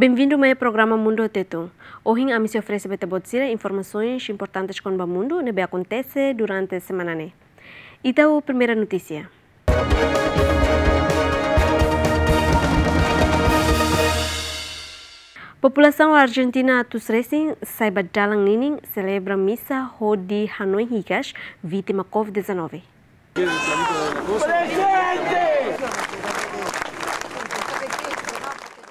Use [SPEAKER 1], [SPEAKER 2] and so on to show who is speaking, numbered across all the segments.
[SPEAKER 1] Bem-vindo ao meu programa Mundo Teto. Hoje a missão oferece para você informações importantes com o mundo que né, acontece durante a semana. Então, a primeira notícia. População argentina Tusresin saiba dalang nining celebra missa ho di Hanoi Higas, vítima Covid-19. Presente!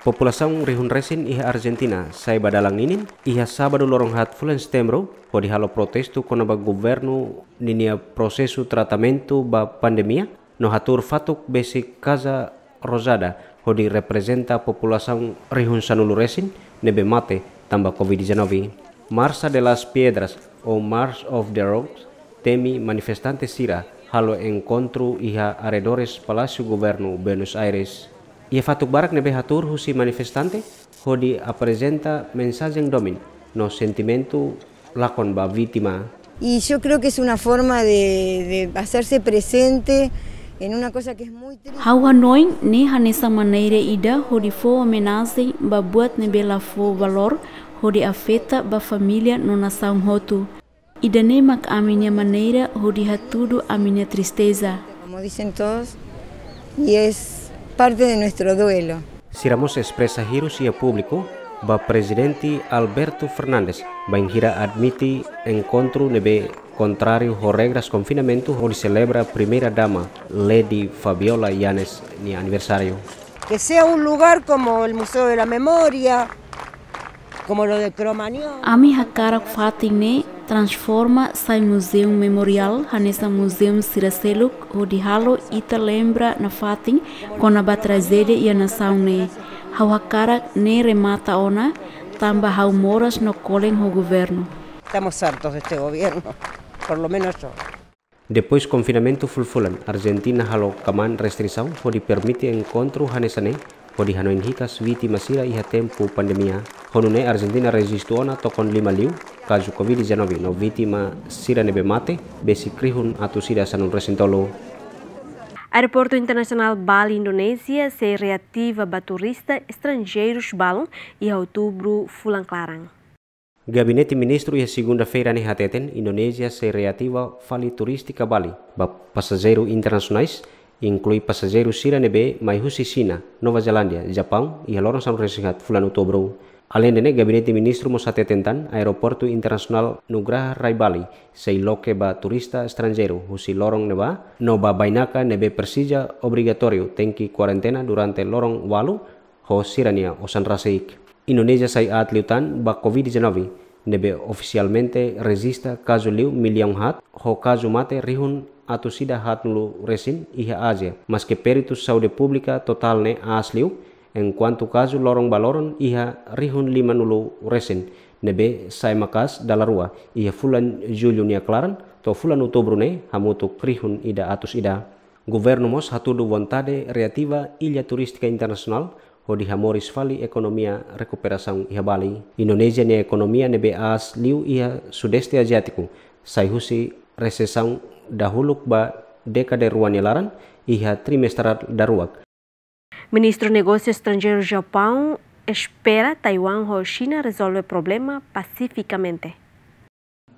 [SPEAKER 2] rihun resin iha Argentina saya badalang ninin iha sabadu lorong hat fulen stemro ho dihalo protestu kona konaba gubernu ninia prosesu tratamento ba pandemia no hatur fatuk Besik kaza rosada ho di representa população rehun resin, nebe mate tamba covid-19 Marsa de las Piedras o Mars of the Rocks temi manifestante sira halo encontro iha aredores Palacio Gubernu Buenos Aires el fatuk barak nebe hatur husi manifestante hodi apresenta mensajes en domin, no sentimiento lakon ba víctima.
[SPEAKER 3] Y yo creo que es una forma de, de hacerse presente en una
[SPEAKER 4] cosa que es muy
[SPEAKER 3] triste. Hawa noin ne hanesa maneira ida hodi fo amenaze ba buat nebe la fo valor hodi afeta ba familia nona sang hotu. Ida ne mak aminia maneira hodi hatudu aminia tristeza. Como dicen todos, y es parte de nuestro duelo.
[SPEAKER 2] Siramos expresa Hirusi a público, va presidente Alberto Fernández, va a en gira admite encuentro nebe contrario reglas regras confinamiento celebra primera dama, Lady Fabiola Yanes, ni aniversario.
[SPEAKER 3] Que sea un lugar como el Museo de la Memoria, como lo de Cromañón. A mi hakara fatine transforma sai museu memorial hanesa museum siraseluk e ita lembra na fatin kona batrazedia ia nação ne hau hakara ne remata ona tamba hau moras no colen o governo
[SPEAKER 4] Estamos hartos deste
[SPEAKER 2] governo, por lo menos yo. Depois confinamento fulfulan, Argentina halo kaman restrição, hodi permite encontro hanesane kodi hanoin hikas viti masira iha tempo pandemia honune Argentina resistuona tokon lima liu kaju COVID-19 no viti masira nebe mate besi krihun atu sida sanun resintolo
[SPEAKER 1] Aeroporto Internacional Bali, Indonésia, se reativa para turistas estrangeiros balon e outubro fulan clarang.
[SPEAKER 2] Gabinete Ministro e segunda-feira ne hateten, Indonésia se reativa fali turística Bali, para passageiros internacionais inclui passageiros siranebe mai Maihusi Sina, Nova Zelândia, Japão e lorong são Resigat, Fulano outubro. Além de gabinete ministro Mossate Tentan, aeroporto internacional Nugraha Bali, sei loke ba turista estrangeiro, husi lorong neba, no ba bainaka nebe persija obrigatório, tem que quarentena durante lorong walu, ho sirania osan rasik. Indonesia sai atliutan ba COVID-19, nebe oficialmente resista caso liu milhão hat ho caso mate rihun atau sida hat nulu resin iha aja mas peritus Saudi Publika total ne as liu en quanto caso lorong baloron iha rihun lima nulu resin nebe sai makas dalarua iha fulan julio nia klaran to fulan utobru ne hamutu rihun ida atus ida governo mos hatudu reativa ilia turistika internasional hodi hamoris fali ekonomia recuperação iha bali Indonesia ne ekonomia nebe as liu iha sudeste asiático saihusi resesang dahuluk ba dekade ruani laran iha trimester daruak
[SPEAKER 1] Ministro negosio Estrangeiros Japão espera Taiwan Ho China resolve problema pacificamente.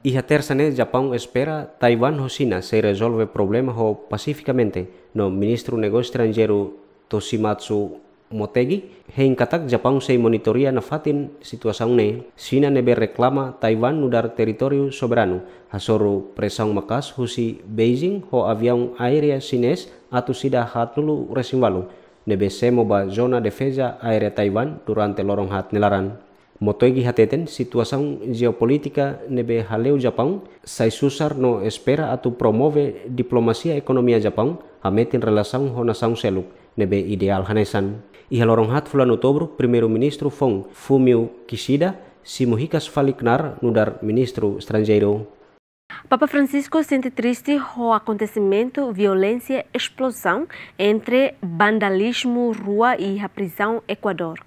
[SPEAKER 2] Iha tersane terza espera Taiwan Ho China se resolve problema Ho pacificamente. No ministro negocio extranjero Toshimatsu motegi hein katak Japang sei monitoria na fatin situasaun ne Sina nebe reklama Taiwan nudar teritorium soberanu hasoru presang makas husi Beijing ho aviang aerea Sines atu sida hatulu resimbalu nebe semo ba zona defesa aerea Taiwan durante lorong hat nelaran Motoegi hateten situasaun geopolitika nebe haleu Japão sai susar no espera atu promove diplomasia ekonomia Jepang ametin relasaun ho seluk nebe ideal hanesan. E halorong hat fulan outubro, primeiro-ministro Fong Fumio Kishida se mohikas faliknar ministro estrangeiro.
[SPEAKER 1] Papa Francisco sente triste o acontecimento, violência, explosão entre vandalismo, rua e a prisão Equador.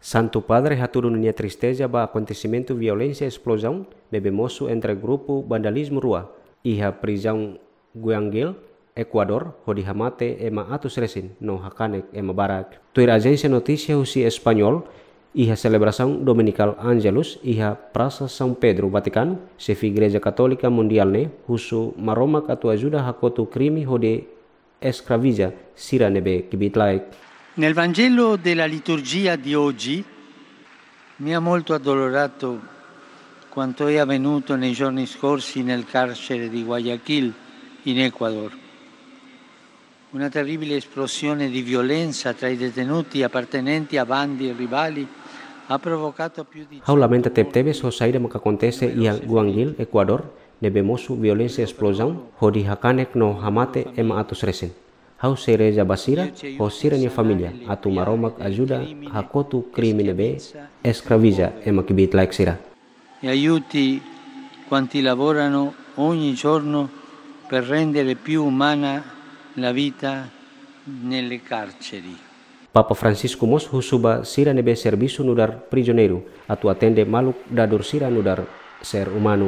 [SPEAKER 2] Santo Padre haturu nia tristeza ba acontecimento, violência, explosão, bebemoço entre grupo vandalismo, rua e a prisão Guianguil, Ecuador, hodi hamate e ma atus resin, no hakanek e ma barak. Tuir agência notícia husi espanhol, iha celebração dominical Angelus, iha Praça San Pedro, Vaticano, sefi Igreja Católica Mundial ne, husu maroma katu ajuda hakotu crime hodi escravija sira nebe kibitlaik. Nel Vangelo della liturgia di oggi mi ha molto addolorato quanto è avvenuto nei giorni scorsi nel carcere di Guayaquil, in Ecuador una terribile esplosione di violenza tra i detenuti appartenenti a bandi e rivali ha provocato più di... Aulamenta teptebe sosaidem kakontese ia Guangil, Ecuador, nebemosu violenza esplosão, hodi hakanek no hamate ema atus resin. Hau sereja basira, ho siranya familia, atu maromak ajuda, hakotu crimine be, escravija ema kibit laik sira. E aiuti quanti lavorano ogni giorno per rendere più umana la vita nelle carceri. Papa Francisco mos husuba sira nebe servisu nudar prisioneiro atu atende maluk dador sira nudar ser humano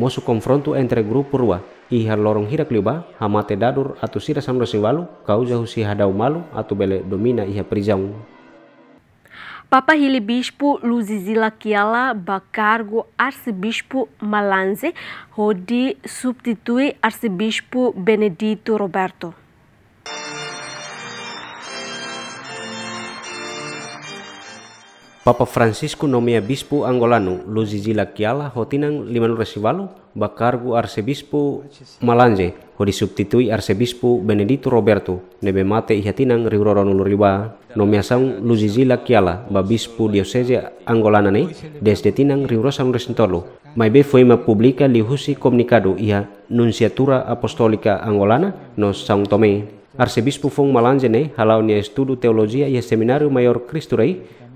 [SPEAKER 2] mosu confronto entre grupo purwa i lorong hirak liba hamate dadur atu sira samro sewalu kauza husi hadau malu atu bele domina iha prisão
[SPEAKER 1] Papa Hili Bispo Luzizila Kiala bakargo arsibispu Malanze hodi substitui arsibispu Benedito Roberto.
[SPEAKER 2] Papa Francisco nomia bispo angolano Luzizila Kiala hotinang limanu resivalo bakargu arsebispo Malanje ho disubstitui arsebispo Benedito Roberto nebe mate ihatinang riuroronu riba nomia sang Luzizila Kiala bispo diocese Angolana ne, desde tinang riurosan resentolo foi ma publica husi komunikado iha nunciatura apostolica angolana nos São Tomé Arcebispo Fong Malanje ne, halau nia studu teologia ia seminario mayor Cristo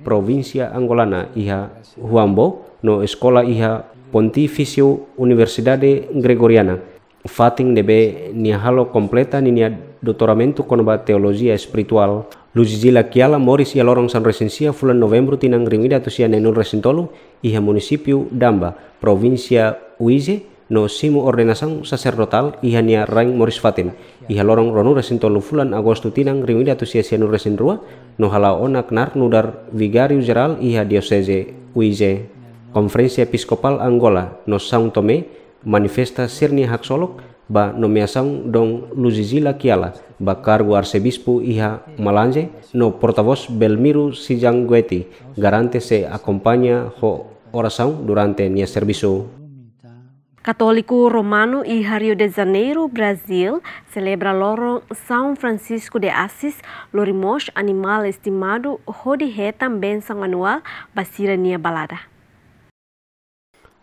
[SPEAKER 2] provincia angolana iha Huambo no escola iha Pontificio Universidade Gregoriana fatin debe halo completa nia doutoramento ba teologia espiritual Luzizila Kiala Moris ia lorong san resensia fulan Novembro tinang ringida tusia nenun resentolu iha municipio Damba, provincia Uize, no simu ordenación sacerdotal Ihania Rang rain moris fatin y lorong ronu resinto lufulan agosto tinang rimida tu sia nu resin rua no hala onak knar nudar vigario geral Iha diocese uize Konferensi Episkopal angola no são Tome manifesta sirni Hak Solok ba nomeação dong luzizila kiala ba cargo arcebispo iha malanje no portavoz sijang sijangueti garante se akompanya ho Orasang durante nia serviço
[SPEAKER 1] Katoliku romano i e Rio de Janeiro, Brasil, celebra loro São Francisco de Assis, lorimos animal estimado, rodihetam benção anual, basirania balada.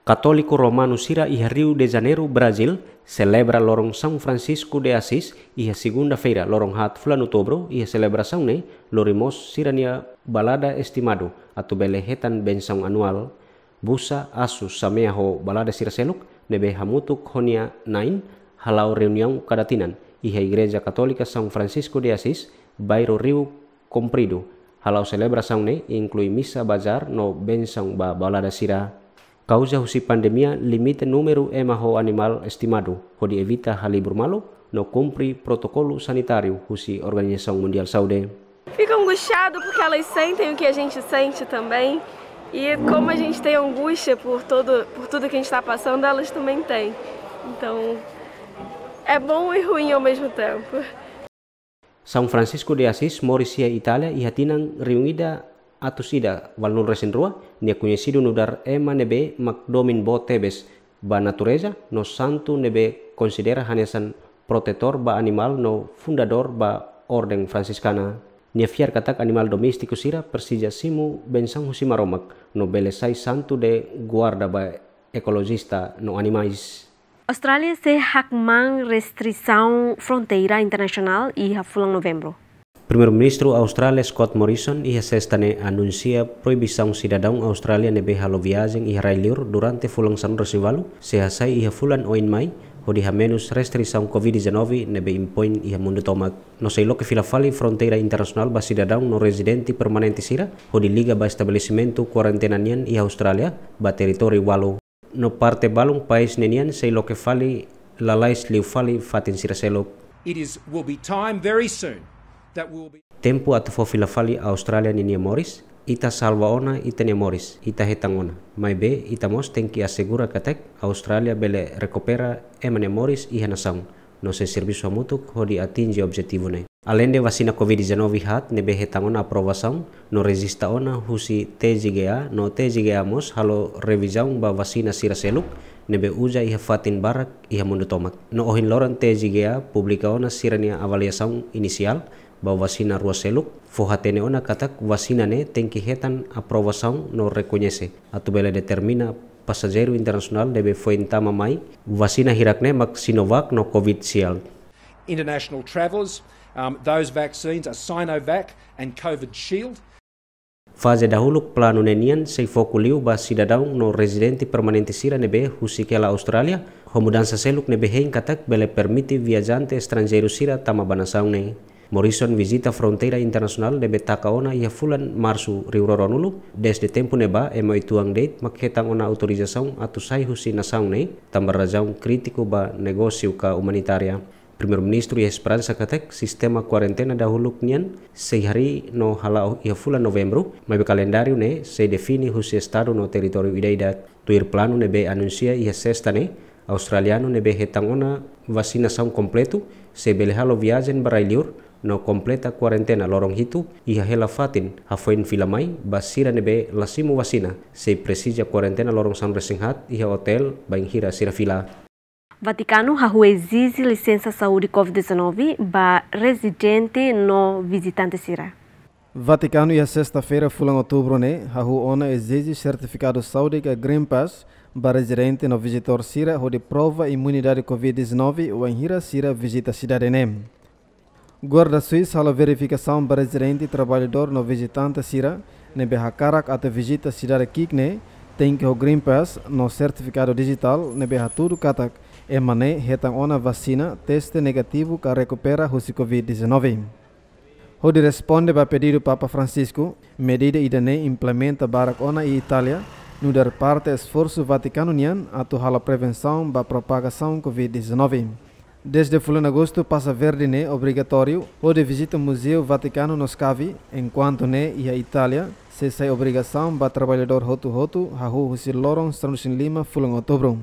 [SPEAKER 2] Katoliku romano Sira i e Rio de Janeiro, Brasil, celebra lorong São Francisco de Assis i e segunda-feira, lorong hat fulan outubro, i a celebração ne, lorimos sirania balada estimado, atau belehetan bensang anual, busa asus sameaho balada sira seluk, levei hamutuk honia 9 halau reunión caratinan y Igreja Katolika San Francisco de Asis, bairro Rio Comprido, halau celebraçãone e inclui misa bazar no bensang ba balada sira. Causa husi pandemia limite número emaho animal estimado, hodi evita halibur malo, no cumpre protokolu sanitario husi Organização Mundial Saúde.
[SPEAKER 1] Fica angustiado porque elas sentem o que a gente sente também. E como a gente tem angústia por, todo, por tudo que a gente está passando, elas também têm. Então, é bom e ruim ao mesmo tempo.
[SPEAKER 2] São Francisco de Assis, Maurícia, Itália, e Ratinan reunida a Tusida, Valnur Resenrua, ne conhecido no dar Ema Nebe Macdomin Bo Tebes, ba natureza, no santo Nebe considera Hanesan protetor ba animal no fundador ba ordem franciscana. katak animal sira persija simu bensang husima romak no belesai santu de guarda ba ekologista no animais.
[SPEAKER 1] Australia se hak mang restrição fronteira i ha fulang novembro.
[SPEAKER 2] Primer ministro Australia Scott Morrison ia sestane ne anuncia proibição Australia Australia ne beha lo viagem durante fulang san resivalu, se hasai ha fulan oin mai, o di restri sa Covid-19 ne impoin ia mundu No sei loke filafali fila fali fronteira internazional ba dadaun no residenti permanenti sira o liga ba estabelecimento nian ia Australia ba teritori walu. No parte balung pais nenian sei loke fali lalais liu fali fatin sira selok.
[SPEAKER 4] It is will be time very soon that will be
[SPEAKER 2] Tempo atau filafali Australia nenia Morris ita salwaona ita nemoris ita hetangona maibe ita mosten tengki asegura katek Australia bele recupera e memoris i hanasaun no se serviço mutuk hodi atinji objetivo ne além vasina covid-19 hat nebe hetangona aprovação no resista ona husi TGA no TGA mos halo revisaung ba vacina siraseluk nebe uja iha fatin barak iha mundu tomak no ohin loran TGA publicaona sirania avaliação inisial ba ruas seluk, fohatene ona katak wasina ne tenki hetan aprobação no atau bela determina pasajero internasional debe foentama mai vasina hirakne mak Sinovac no covid sial
[SPEAKER 4] international travels um, those vaccines are Sinovac and COVID Shield
[SPEAKER 2] Fase dahulu plano nenian sei foku ba sidadaung no residenti permanente sira nebe husikela Australia, homudansa seluk nebe hein katak bele permiti viajante estrangeiro sira tama banasaung nei. Morrison visita frontera internasional de Betacaona ia fulan marsu riuroronulu. Desde tempo neba e mai tuang date maketang ona autorizasaun atu sai husi nasaun nei, tambar rajaun kritiku ba negosiu ka humanitaria. Primer ministro ia esperança katek sistema kuarentena dahulu nian sei hari no halau ia fulan novembro, mai be kalendariu ne se defini husi estado no teritori ideidat. Tuir planu nebe anuncia ia sesta ne, australiano nebe vasina saun kompletu se belehalo viajen liur no completa quarentena lorong hitu iha hela fatin hafoin filamai basira nebe lasimu wasina se presija quarentena lorong San Resinghat iha hotel bain hira sira fila
[SPEAKER 1] Vaticano hahuezizi licença saúde COVID-19 ba residente no visitante sira.
[SPEAKER 4] Vaticano ia sexta-feira, fulan outubro, né? A ona exige certificado saúde que Green Pass para residente no visitor Sira, onde prova imunidade Covid-19 ou Hira Sira visita cidade NEM. Né? Guarda Suíça a verificação para residente e trabalhador no visitante Sira, ne behakarak até visita cidade Kikne, tem que o Green Pass no certificado digital, ne behaturu katak, e mané retang ona vacina teste negativo que recupera o Covid-19. Rodi responde para pedido Papa Francisco, medida idane implementa barak ona e Itália, no dar parte esforço Vaticano Unian, atu a prevenção para propagação Covid-19. Desde fulano agosto, passa verde né obrigatório ou de visita ao Museu Vaticano nos Cavi, enquanto né e a Itália, se sai obrigação para trabalhador roto roto, rahu husir loron, em lima, fulano outubro.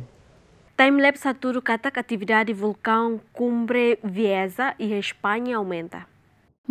[SPEAKER 1] Time Timelapse saturo a atividade vulcão Cumbre Viesa e a Espanha aumenta.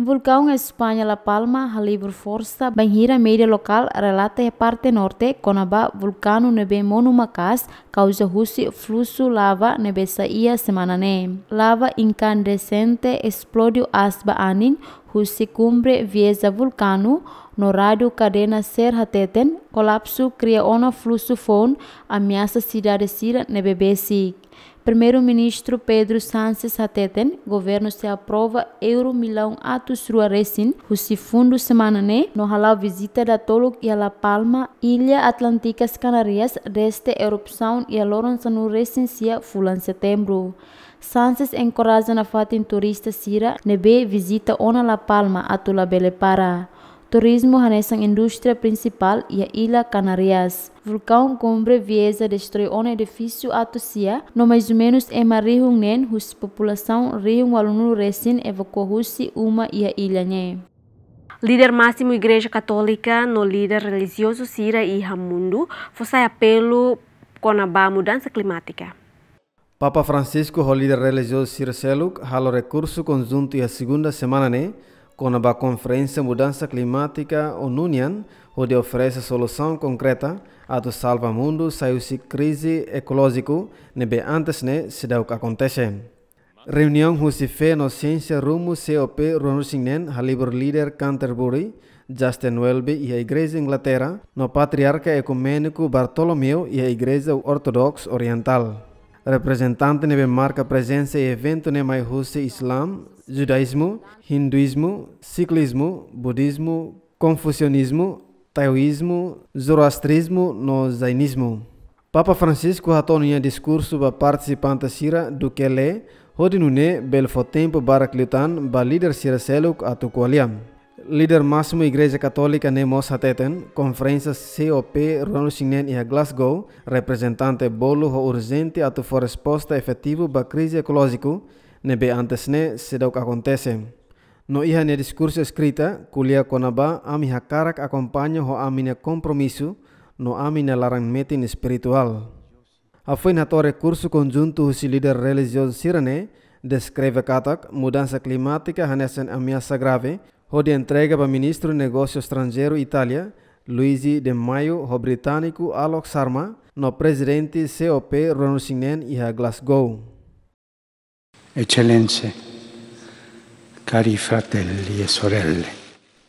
[SPEAKER 3] Vulcão Espanha La Palma halibur força banheira média local relata a parte norte conaba vulcano nebe monumacas causa husi fluxo lava nebe saía semanane. Lava incandescente explodiu asba anin husi cumbre viesa vulcano no rádio cadena ser hateten colapso cria ona fluxo fon ameaça cidade sira nebe besic. Primeiro-ministro Pedro Sánchez Ateten, governo se aprova euro milhão atos rua recin, o segundo semana né, no halal visita da Tolok e La Palma, Ilha Atlântica Canarias, deste erupção e a Lorenza no recencia fulan setembro. Sánchez encoraja na fatin turista Sira, nebe visita ona La Palma, atula bele para. Turismo a indústria principal e a Ilha Canarias. Vulcão Cumbre Vieza destrói um edifício a Tusia, no mais ou menos em Marihungnen, cuja população Rio Walunu recém evacuou-se
[SPEAKER 1] uma e a ilha. Líder máximo Igreja Católica no líder religioso Sira e Ramundo, foi apelo contra a mudança climática.
[SPEAKER 4] Papa Francisco, o líder religioso Sira Seluk, halo recurso conjunto e a segunda semana, né? Quando a Conferência Mudança Climática, a União, onde oferece solução concreta a do salva-mundo saiu-se crise ecológica, nem antes nem né, se deu o que acontece. Reunião se fez no Ciência Rumo COP Ronusingen, Halibur Líder Canterbury, Justin Welby e a Igreja Inglaterra, no Patriarca Ecumênico Bartolomeu e a Igreja Ortodoxa Oriental representante neve marca presença e evento ne né, mais huse islam, judaísmo, hinduísmo, ciclismo, budismo, confucionismo, taoísmo, zoroastrismo no zainismo. Papa Francisco ratou nia discurso para participante sira do que lê, hodinune bel belfo tempo baraklitan ba líder sira seluk atu Líder máximo Igreja Católica Nemos Hateten, Conferência COP Ruanushinen e Glasgow, representante bolo ho urgente atu for resposta efetivo ba crise ecológico, nebe antes ne sedok acontece. No iha ne discurso escrita, kulia konaba ami karak acompanha ho amine compromisso, no amine larang metin espiritual. Afin hato recurso conjunto si líder religioso sirene, descreve katak mudança climática hanesen ameaça grave, Roda entrega para ministro Negócios Estrangeiro Itália, Luigi De Maio, o britânico Alok Sarma, no presidente COP Ronusingen e a Glasgow.
[SPEAKER 2] Excelência, cari fratelli e sorelle.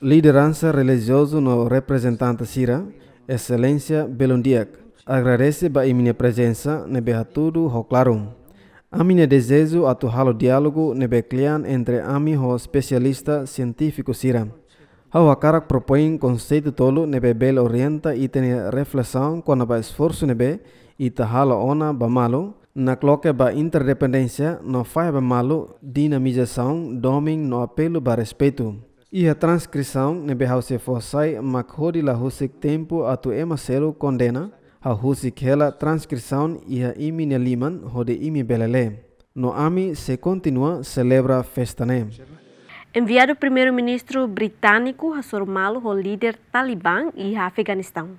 [SPEAKER 4] Liderança religiosa no representante Sira, Excelência Belondiak, agradece a minha presença na Beatudo Roclarum. Ami ne desejo atuhar o diálogo nebeclean entre ami ho especialista científico siram. Hau hakarak propõe conceito tolo nebe bel orienta e tem reflexão quando ba esforço nebe e tahala ona ba malo na cloque ba interdependência no fai ba malo dinamização doming no apelo ba respeito. E a transcrição nebe hau se forçai makhori la husik tempo atu ema selo condena a khela transcrição e a imi neliman hode imi belele. No AMI se continua celebra festa ne.
[SPEAKER 1] Enviado primeiro-ministro britânico Hassor Malo o líder talibã e Afeganistão.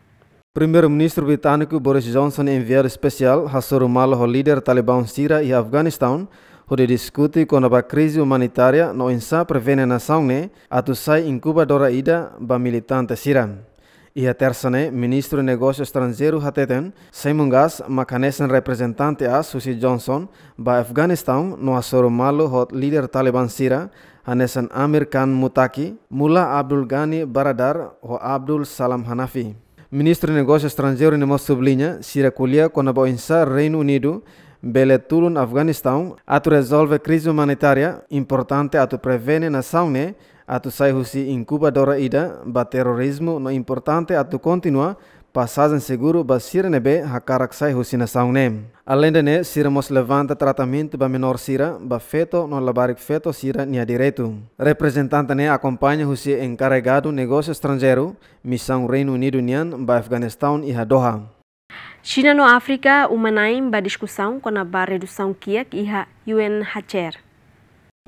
[SPEAKER 4] Primeiro-ministro britânico Boris Johnson enviado especial Hassor Malo o líder talibã Síria e Afeganistão onde discute com a crise humanitária no ensa prevene nação ne, né? atu sai incuba dora ida ba militante Síria. E Ia o né, ministro negócios estrangeiros hateten, Gass, makanesen representante a Susi Johnson, ba Afganistão, no asoro malo hot líder Taliban sira, hanesan Amir Khan Mutaki, mula Abdul Ghani Baradar ho Abdul Salam Hanafi. Ministro de Negócios Estrangeiros Nemo sublinha se recolher com a Boinsa Reino Unido Beletulun Afeganistão, ato resolve crise humanitária importante tu prevene nação né atusai husi em Cuba dora ida ba terrorismo no importante atu continua passagem seguro ba sira nebe hakarak sai husi na saungne. Além de ne, sira mos levanta tratamento ba menor sira ba feto no labarik feto sira nia direito. Representante ne acompanha husi encarregado negócio estrangeiro, missão Reino Unido nian
[SPEAKER 2] ba Afeganistão e Doha.
[SPEAKER 1] China no África, uma naim ba discussão com a ba redução kiak e UNHCR.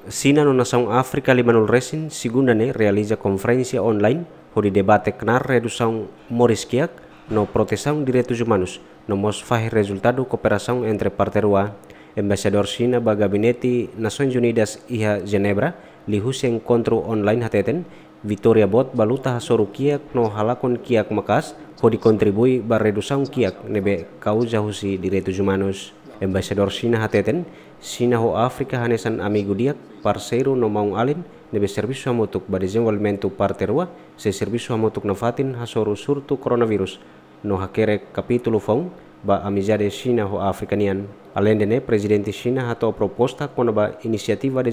[SPEAKER 2] Sina non nação África limanul resin ne realiza conferência online ho di debate knar redução moriskiak no proteção de direitos humanos, no mos fahe resultado cooperação entre parterua, embaixador Sina ba gabinete Nações Unidas iha Genebra, lihus encontro online hateten, Victoria Bot baluta hasoru kiak no halakon kiak makas, ho di kontribui ba redução kiak nebe kauja husi direitos humanos. Embaixador Sina hateten, sinaho Afrika hanesan Amigo gudiak Parseru no maung alin nebe servisu hamotuk badezenvolmentu parterua se servisu hamotuk nafatin hasoru surtu coronavirus no hakere Kapitulu fong ba amizade China Afrikanian. Alendene Além de ne, presidente Sina Hato proposta quando ba iniciativa de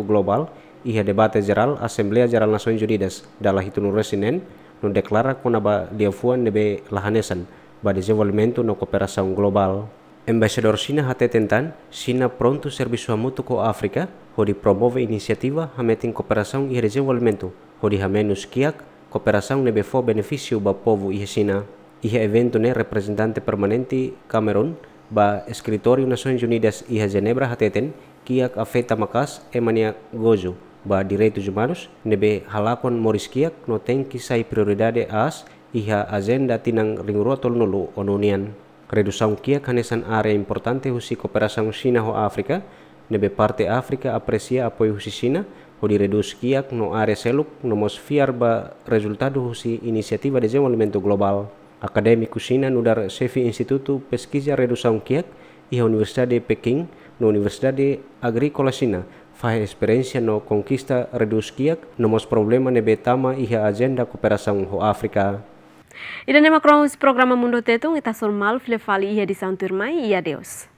[SPEAKER 2] global Iha debate Jeral jeral Jeral Nasoin Unidas dala hitunu resinen no deklarak quando ba liafuan nebe lahanesan ba desenvolvimento no cooperação global. Ambassador Sina Hate tentan, Sina pronto serviço a Ko Afrika, Hodi promove iniciativa hametin em cooperação e desenvolvimento, onde a menos que a cooperação ba povo e Sina. Ihe evento ne representante permanenti Cameron, ba escritório Nações Unidas e a Genebra hateten, Kiak afeta makas emania gozo, ba direitu jumanus nebe halakon Kiak, no Tenki Sai prioridade as ihe agenda tinang tol nulu onunian redução kia canesan área importante husi cooperação China ho Afrika, nebe parte África aprecia apoio husi China, ho di reduz no área seluk no mos fiar ba resultado husi iniciativa de desenvolvimento global. Akademiku China nudar Sefi Institutu Instituto Pesquisa Redução Kiak i Universidade de no Universidade Agrícola China fai experiência no conquista redus Kiak no mos problema nebe tama iha agenda cooperação ho Afrika.
[SPEAKER 1] Idane macrons program Mundo Tetung itason mal vlevali ia disanturmai ia Deus.